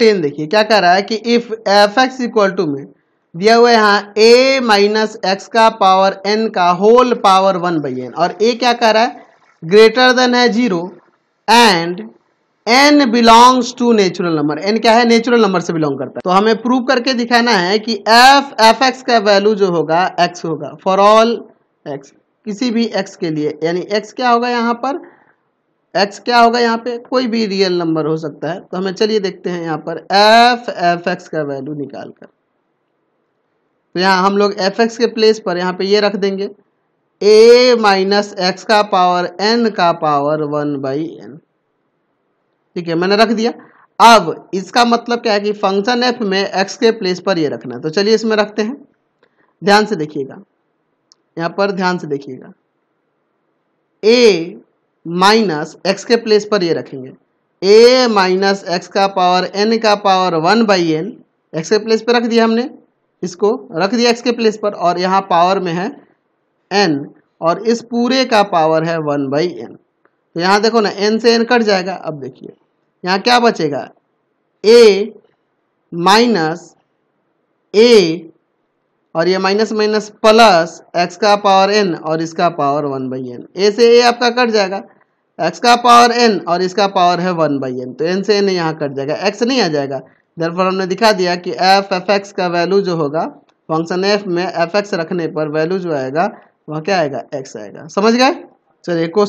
ten देखिए क्या कह रहा है कि if F X equal to में दिया हुआ है यहाँ ए माइनस एक्स का पावर एन का whole power one by N और ए क्या कह रहा है ग्रेटर देन है zero and N belongs to natural number N क्या है नेचुरल नंबर से बिलोंग करता है तो हमें प्रूव करके दिखाना है कि एफ एफ एक्स का वैल्यू जो होगा एक्स होगा फॉर ऑल एक्स किसी भी एक्स के लिए यानी एक्स क्या होगा यहाँ पर एक्स क्या होगा यहाँ पे कोई भी रियल नंबर हो सकता है तो हमें चलिए देखते हैं यहाँ पर एफ एफ एक्स का वैल्यू निकाल कर तो यहाँ हम लोग एफ एक्स के प्लेस पर यहाँ पे ये रख देंगे ए माइनस एक्स का पावर एन का पावर वन बाई एन ठीक है मैंने रख दिया अब इसका मतलब क्या है कि फंक्शन एफ में एक्स के प्लेस पर ये रखना है तो चलिए इसमें रखते हैं ध्यान से देखिएगा यहाँ पर ध्यान से देखिएगा ए माइनस एक्स के प्लेस पर ये रखेंगे ए माइनस एक्स का पावर एन का power one by N X के प्लेस पर रख दिया हमने इसको रख दिया एक्स के प्लेस पर और यहाँ पावर में है एन और इस पूरे का पावर है वन बाई एन तो यहाँ देखो ना एन से एन कट जाएगा अब देखिए यहाँ क्या बचेगा ए माइनस ए और ये माइनस माइनस प्लस एक्स का पावर एन और इसका power one by N A से ए आपका कट जाएगा एक्स का पावर एन और इसका पावर है वन बाई एन तो एन से एन यहाँ कट जाएगा एक्स नहीं आ जाएगा दरअसल हमने दिखा दिया कि एफ एफ एक्स का वैल्यू जो होगा फंक्शन एफ में एफ एक्स रखने पर वैल्यू जो आएगा वह क्या आएगा एक्स आएगा समझ गए चलिए क्वेश्चन